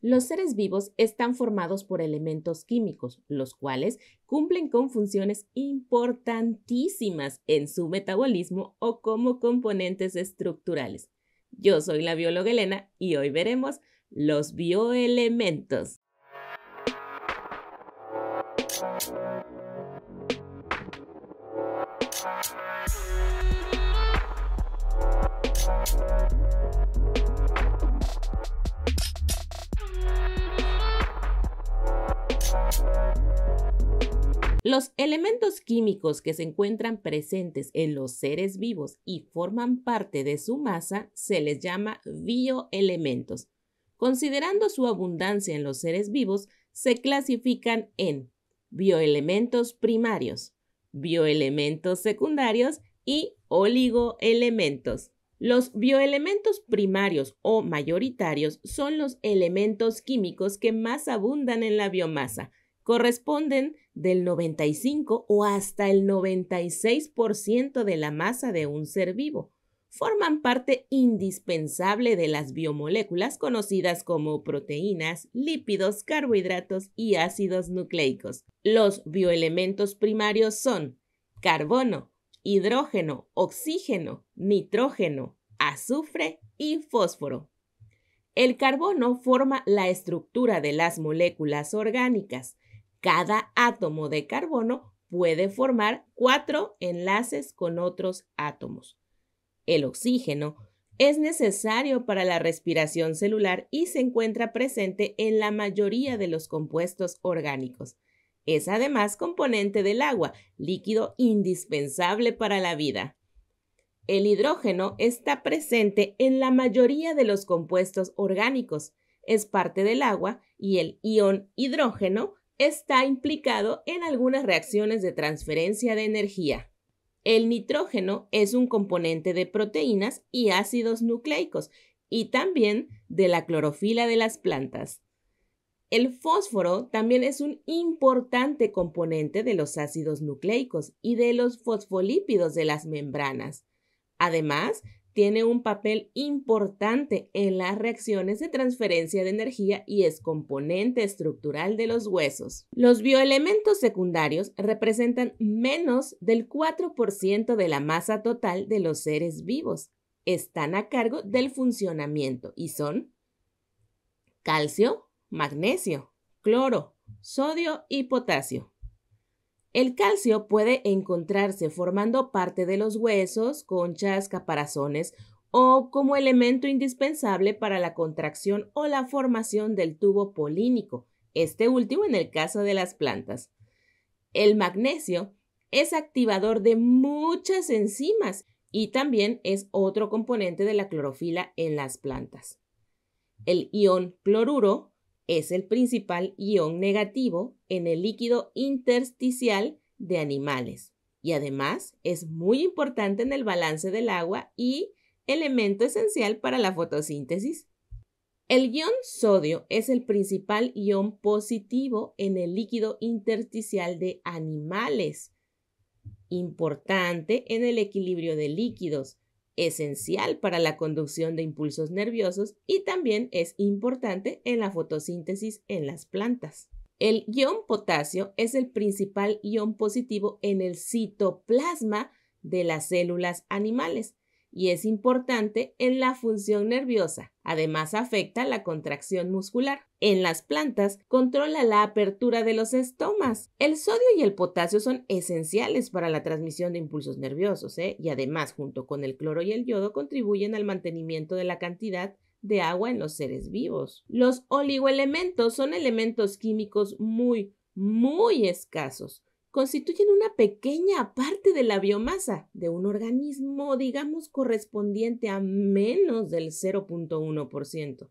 Los seres vivos están formados por elementos químicos, los cuales cumplen con funciones importantísimas en su metabolismo o como componentes estructurales. Yo soy la bióloga Elena y hoy veremos los bioelementos. Los elementos químicos que se encuentran presentes en los seres vivos y forman parte de su masa se les llama bioelementos. Considerando su abundancia en los seres vivos, se clasifican en bioelementos primarios, bioelementos secundarios y oligoelementos. Los bioelementos primarios o mayoritarios son los elementos químicos que más abundan en la biomasa. Corresponden del 95 o hasta el 96% de la masa de un ser vivo. Forman parte indispensable de las biomoléculas conocidas como proteínas, lípidos, carbohidratos y ácidos nucleicos. Los bioelementos primarios son carbono, hidrógeno, oxígeno, nitrógeno, azufre y fósforo. El carbono forma la estructura de las moléculas orgánicas. Cada átomo de carbono puede formar cuatro enlaces con otros átomos. El oxígeno es necesario para la respiración celular y se encuentra presente en la mayoría de los compuestos orgánicos. Es además componente del agua, líquido indispensable para la vida. El hidrógeno está presente en la mayoría de los compuestos orgánicos, es parte del agua y el ion hidrógeno está implicado en algunas reacciones de transferencia de energía. El nitrógeno es un componente de proteínas y ácidos nucleicos y también de la clorofila de las plantas. El fósforo también es un importante componente de los ácidos nucleicos y de los fosfolípidos de las membranas. Además, tiene un papel importante en las reacciones de transferencia de energía y es componente estructural de los huesos. Los bioelementos secundarios representan menos del 4% de la masa total de los seres vivos. Están a cargo del funcionamiento y son calcio, magnesio, cloro, sodio y potasio. El calcio puede encontrarse formando parte de los huesos, conchas, caparazones o como elemento indispensable para la contracción o la formación del tubo polínico, este último en el caso de las plantas. El magnesio es activador de muchas enzimas y también es otro componente de la clorofila en las plantas. El ion cloruro es el principal ion negativo en el líquido intersticial de animales y además es muy importante en el balance del agua y elemento esencial para la fotosíntesis. El ion sodio es el principal ion positivo en el líquido intersticial de animales, importante en el equilibrio de líquidos, esencial para la conducción de impulsos nerviosos y también es importante en la fotosíntesis en las plantas. El ion potasio es el principal ion positivo en el citoplasma de las células animales y es importante en la función nerviosa. Además afecta la contracción muscular. En las plantas controla la apertura de los estomas. El sodio y el potasio son esenciales para la transmisión de impulsos nerviosos ¿eh? y además junto con el cloro y el yodo contribuyen al mantenimiento de la cantidad de agua en los seres vivos. Los oligoelementos son elementos químicos muy, muy escasos constituyen una pequeña parte de la biomasa de un organismo, digamos, correspondiente a menos del 0.1%.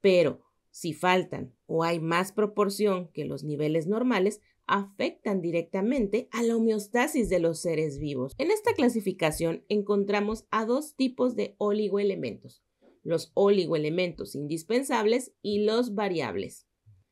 Pero si faltan o hay más proporción que los niveles normales, afectan directamente a la homeostasis de los seres vivos. En esta clasificación encontramos a dos tipos de oligoelementos, los oligoelementos indispensables y los variables.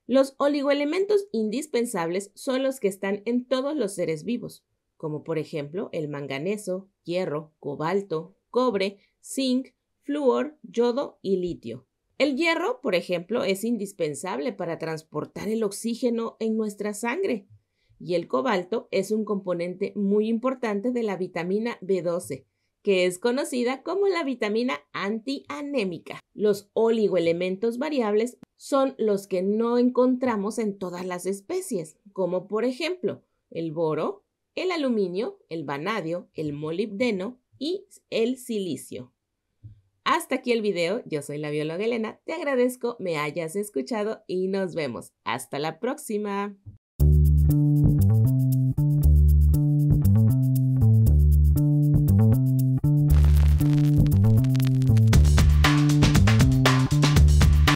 Los oligoelementos indispensables son los que están en todos los seres vivos, como por ejemplo el manganeso, hierro, cobalto, cobre, zinc, flúor, yodo y litio. El hierro, por ejemplo, es indispensable para transportar el oxígeno en nuestra sangre y el cobalto es un componente muy importante de la vitamina B12, que es conocida como la vitamina antianémica. Los oligoelementos variables son los que no encontramos en todas las especies, como por ejemplo el boro, el aluminio, el vanadio, el molibdeno y el silicio. Hasta aquí el video, yo soy la bióloga Elena, te agradezco me hayas escuchado y nos vemos. Hasta la próxima.